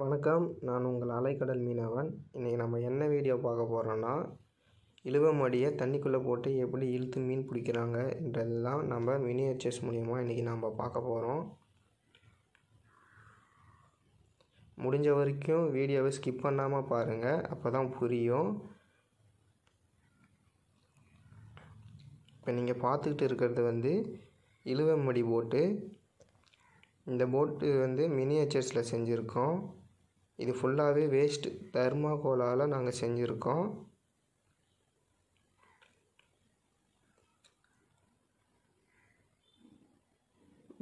வணக்கம் நான் உங்கள் அலைக்கடல் மீனவன் இன்றைக்கி நம்ம என்ன வீடியோ பார்க்க போகிறோன்னா இழுவமடியை தண்ணிக்குள்ளே போட்டு எப்படி இழுத்து மீன் பிடிக்கிறாங்க என்றதெல்லாம் நம்ம மினியேச்சர்ஸ் மூலயமா இன்றைக்கி நம்ம பார்க்க போகிறோம் முடிஞ்ச வரைக்கும் வீடியோவை ஸ்கிப் பண்ணாமல் பாருங்கள் அப்போ தான் புரியும் இப்போ நீங்கள் பார்த்துக்கிட்டு இருக்கிறது வந்து இழுவமடி போட்டு இந்த போட்டு வந்து மினியேச்சர்ஸில் செஞ்சுருக்கோம் இது ஃபுல்லாகவே வேஸ்ட்டு தர்மாகோலால் நாங்கள் செஞ்சுருக்கோம்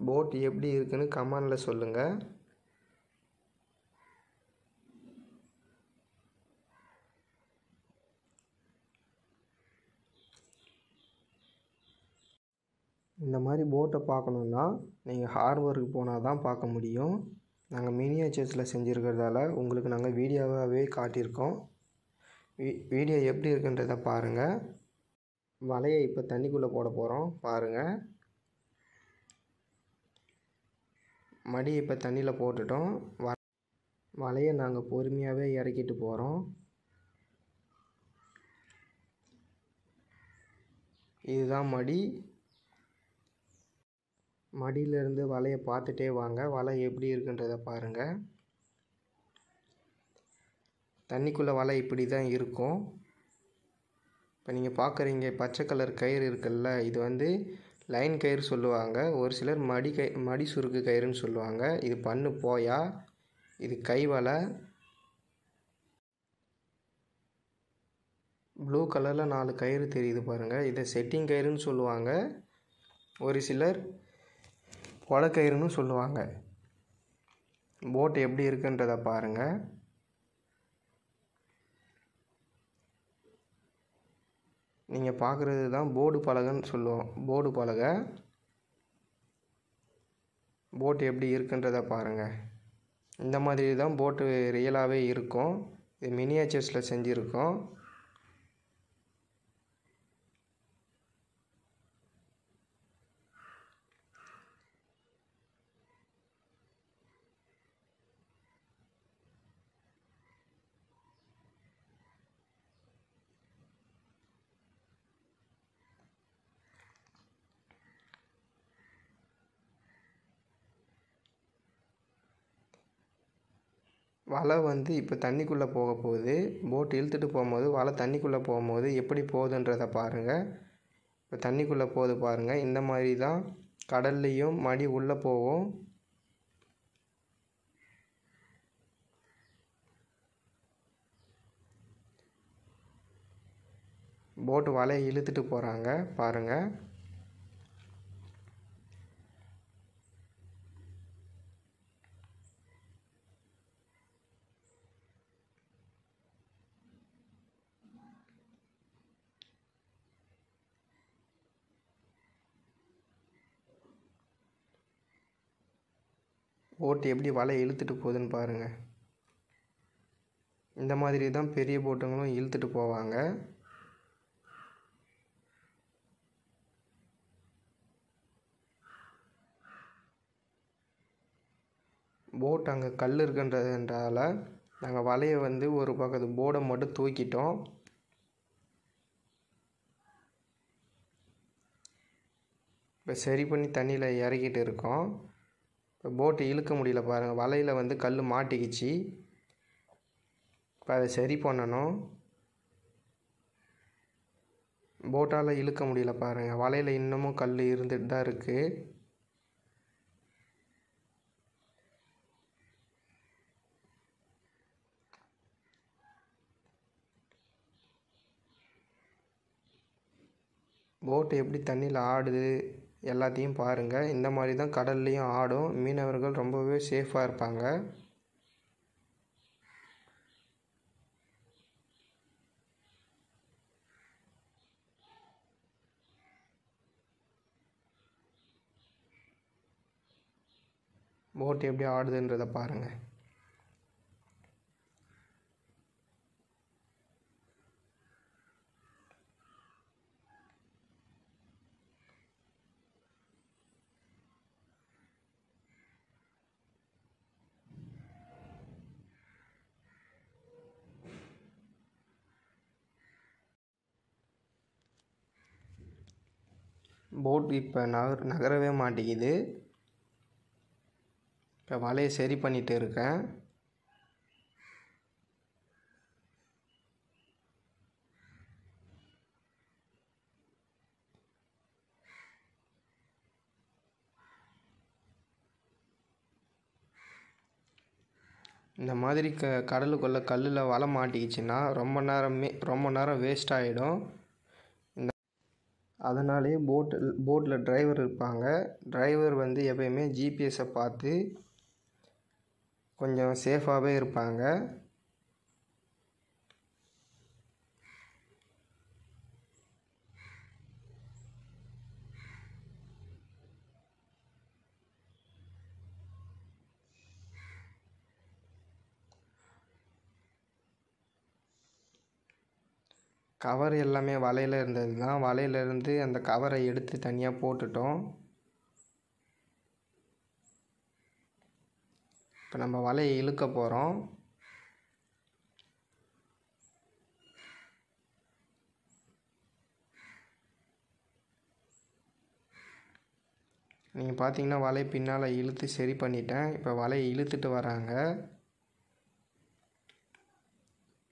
போட் எப்படி இருக்குன்னு கமானில் சொல்லுங்கள் இந்த மாதிரி போட்டை பார்க்கணுன்னா நீங்கள் ஹார்பருக்கு போனால் தான் பார்க்க முடியும் நாங்கள் மினியேச்சர்ஸில் செஞ்சுருக்கிறதால உங்களுக்கு நாங்கள் வீடியோவாகவே காட்டியிருக்கோம் வீ வீடியோ எப்படி இருக்குன்றதை பாருங்கள் வலையை இப்போ தண்ணிக்குள்ளே போட போகிறோம் பாருங்கள் மடி இப்போ தண்ணியில் போட்டுட்டோம் வ வலையை நாங்கள் பொறுமையாகவே இறக்கிட்டு போகிறோம் இதுதான் மடி மடியிலேருந்து வலையை பார்த்துட்டே வாங்க வலை எப்படி இருக்குன்றத பாருங்கள் தண்ணிக்குள்ளே வலை இப்படி தான் இருக்கும் இப்போ நீங்கள் பார்க்குறீங்க பச்சை கலர் கயிறு இருக்குல்ல இது வந்து லைன் கயிறு சொல்லுவாங்க ஒரு சிலர் மடி கை மடி சுருக்கு கயிறுன்னு சொல்லுவாங்க இது பண்ணு போயா இது கை வலை ப்ளூ கலரில் நாலு கயிறு தெரியுது பாருங்கள் இதை செட்டிங் கயிறுன்னு சொல்லுவாங்க ஒரு சிலர் கொலக்கயிறுன்னு சொல்லுவாங்க போட் எப்படி இருக்குன்றதை பாருங்கள் நீங்கள் பார்க்குறது தான் போர்டு பலகைன்னு சொல்லுவோம் போர்டு பலகை போட் எப்படி இருக்குன்றதை பாருங்கள் இந்த மாதிரி தான் போட்டு ரியலாகவே இருக்கும் இது மினியேச்சர்ஸில் செஞ்சுருக்கோம் வலை வந்து இப்போ தண்ணிக்குள்ளே போக போகுது போட்டு இழுத்துட்டு போகும்போது வலை தண்ணிக்குள்ளே போகும்போது எப்படி போகுதுன்றதை பாருங்கள் இப்போ தண்ணிக்குள்ளே போகுது பாருங்கள் இந்த மாதிரி தான் கடல்லையும் மடி உள்ளே போகும் போட்டு வலையை இழுத்துட்டு போகிறாங்க பாருங்கள் போட்டு எப்படி வலை இழுத்துட்டு போகுதுன்னு பாருங்கள் இந்த மாதிரி தான் பெரிய போட்டுங்களும் இழுத்துட்டு போவாங்க போட் அங்கே கல் இருக்குன்றதுன்றால நாங்கள் வலையை வந்து ஒரு பக்கத்து போர்டை மட்டும் தூக்கிட்டோம் இப்போ சரி பண்ணி தண்ணியில் இறக்கிட்டு இருக்கோம் போட்டு இழுக்க முடியல பாருங்கள் வலையில் வந்து கல் மாட்டிக்கிச்சு இப்போ அதை சரி பண்ணணும் போட்டால் இழுக்க முடியல பாருங்கள் வலையில் இன்னமும் கல் இருந்துட்டு தான் இருக்குது போட்டு எப்படி தண்ணியில் ஆடுது எல்லாத்தையும் பாருங்கள் இந்த மாதிரி தான் கடல்லையும் ஆடும் மீனவர்கள் ரொம்பவே சேஃபாக இருப்பாங்க போட் எப்படி ஆடுதுன்றதை பாருங்கள் போட் இப்போ நகர் நகரவே மாட்டேங்குது இப்போ வலையை சரி பண்ணிகிட்டு இருக்கேன் இந்த மாதிரி க கடலுக்குள்ளே கல்லில் வலை மாட்டிக்கிச்சின்னா ரொம்ப நேரமே ரொம்ப நேரம் வேஸ்ட் ஆகிடும் அதனாலேயே போட்டில் போட்டில் டிரைவர் இருப்பாங்க டிரைவர் வந்து எப்பயுமே ஜிபிஎஸ்ஸை பார்த்து கொஞ்சம் சேஃபாகவே இருப்பாங்க கவர் எல்லாமே வலையில் இருந்தது தான் வலையிலேருந்து அந்த கவரை எடுத்து தனியாக போட்டுட்டோம் இப்போ நம்ம வலையை இழுக்க போகிறோம் நீங்கள் பார்த்தீங்கன்னா வலை பின்னால் இழுத்து சரி பண்ணிட்டேன் இப்போ வலையை இழுத்துட்டு வராங்க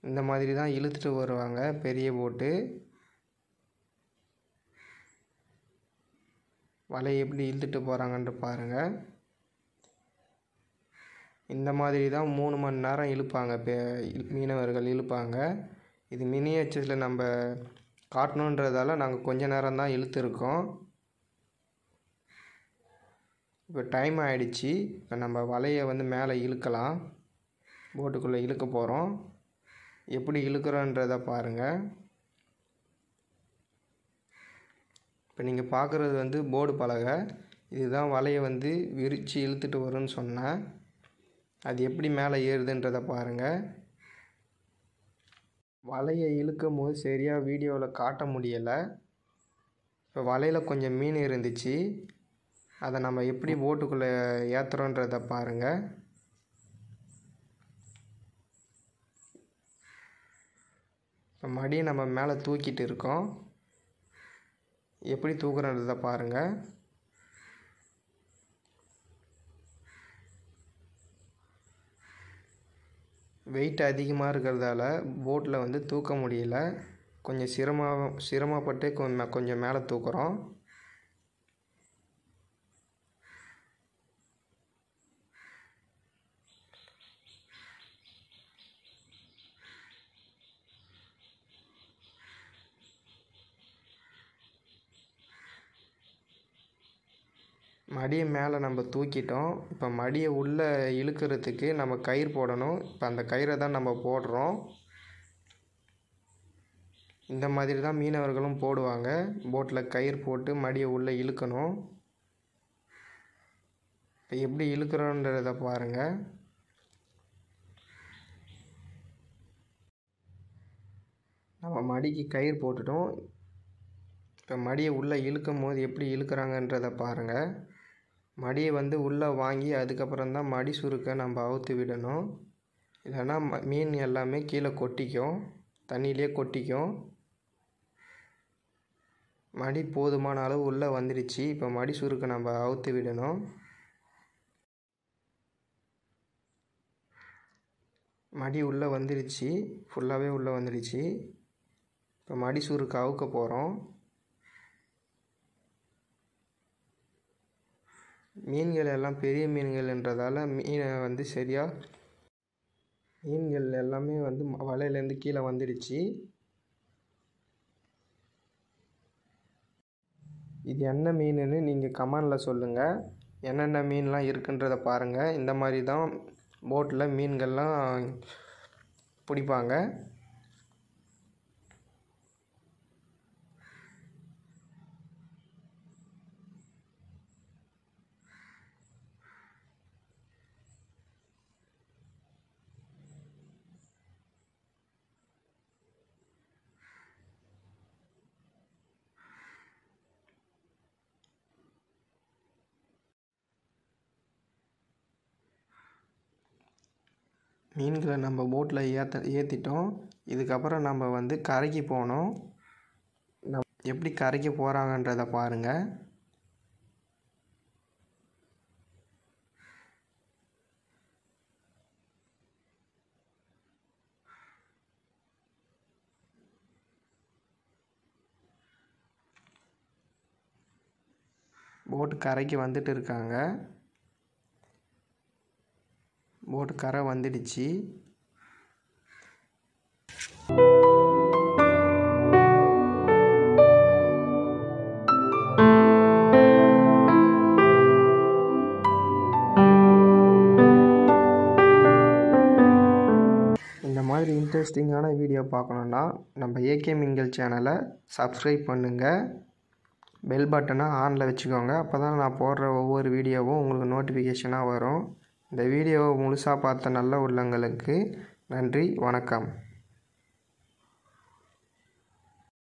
இந்த மாதிரி தான் இழுத்துட்டு வருவாங்க பெரிய போட்டு வலையை எப்படி இழுத்துட்டு போகிறாங்கன்ட்டு பாருங்கள் இந்த மாதிரி தான் மூணு மணி நேரம் இழுப்பாங்க மீனவர்கள் இழுப்பாங்க இது மினியேச்சரில் நம்ம காட்டணுன்றதால நாங்கள் கொஞ்சம் நேரம் தான் இழுத்துருக்கோம் இப்போ டைம் ஆகிடுச்சி இப்போ நம்ம வலையை வந்து மேலே இழுக்கலாம் போட்டுக்குள்ளே இழுக்க போகிறோம் எப்படி இழுக்கிறோன்றதை பாருங்கள் இப்போ நீங்கள் பார்க்குறது வந்து போர்டு பலகை இதுதான் வலையை வந்து விரித்து இழுத்துட்டு வரும்னு சொன்னேன் அது எப்படி மேலே ஏறுதுன்றதை பாருங்கள் வலையை இழுக்கும் போது சரியாக வீடியோவில் காட்ட முடியலை இப்போ வலையில் கொஞ்சம் மீன் இருந்துச்சு அதை நம்ம எப்படி போட்டுக்குள்ளே ஏற்றுறோன்றதை பாருங்கள் மடியை நம்ம மேலே தூக்கிட்டு இருக்கோம் எப்படி தூக்குறத பாருங்கள் வெயிட் அதிகமாக இருக்கிறதால போட்டில் வந்து தூக்க முடியல கொஞ்சம் சிரமம் சிரமப்பட்டு கொஞ்சம் மேலே தூக்குறோம் மடியை மேலே நம்ம தூக்கிட்டோம் இப்போ மடியை உள்ளே இழுக்கிறதுக்கு நம்ம கயிறு போடணும் இப்போ அந்த கயிறை தான் நம்ம போடுறோம் இந்த மாதிரி தான் மீனவர்களும் போடுவாங்க போட்டில் கயிறு போட்டு மடியை உள்ளே இழுக்கணும் இப்போ எப்படி இழுக்கிறோன்றத பாருங்கள் நம்ம மடிக்கு கயிறு போட்டுட்டோம் இப்போ மடியை உள்ளே இழுக்கும் போது எப்படி இழுக்கிறாங்கன்றத பாருங்கள் மடியை வந்து உள்ளே வாங்கி அதுக்கப்புறந்தான் மடி சுருக்க நம்ம அவுத்து விடணும் இல்லைன்னா ம மீன் எல்லாமே கீழே கொட்டிக்கும் தண்ணியிலே கொட்டிக்கும் மடி போதுமான அளவு உள்ளே வந்துடுச்சு இப்போ மடி சுருக்க நம்ம அவுத்து விடணும் மடி உள்ளே வந்துடுச்சு ஃபுல்லாகவே உள்ளே வந்துடுச்சு இப்போ மடி சுருக்கு அவுக்க போகிறோம் மீன்கள் எல்லாம் பெரிய மீன்கள் என்றதால் மீனை வந்து சரியாக மீன்கள் எல்லாமே வந்து வலையிலேருந்து கீழே வந்துடுச்சு இது என்ன மீனுன்னு நீங்கள் கமெண்டில் சொல்லுங்கள் என்னென்ன மீன்லாம் இருக்குன்றத பாருங்கள் இந்த மாதிரி தான் போட்டில் மீன்கள்லாம் பிடிப்பாங்க மீன்களை நம்ம போட்டில் ஏற்ற ஏற்றிட்டோம் இதுக்கப்புறம் நம்ம வந்து கரைக்கு போனோம் நம் எப்படி கரைக்கு போகிறாங்கன்றதை பாருங்கள் போட்டு கரைக்கு வந்துட்டு இருக்காங்க போட்டு கரை வந்துடுச்சு இந்த மாதிரி இன்ட்ரெஸ்டிங்கான வீடியோ பார்க்கணுன்னா நம்ம ஏகே மிங்கல் சேனலை சப்ஸ்கிரைப் பண்ணுங்கள் பெல் பட்டனை ஆனில் வச்சுக்கோங்க அப்போ தான் நான் போடுற ஒவ்வொரு வீடியோவும் உங்களுக்கு நோட்டிஃபிகேஷனாக வரும் இந்த வீடியோவை முழுசாக பார்த்த நல்ல உள்ளங்களுக்கு நன்றி வணக்கம்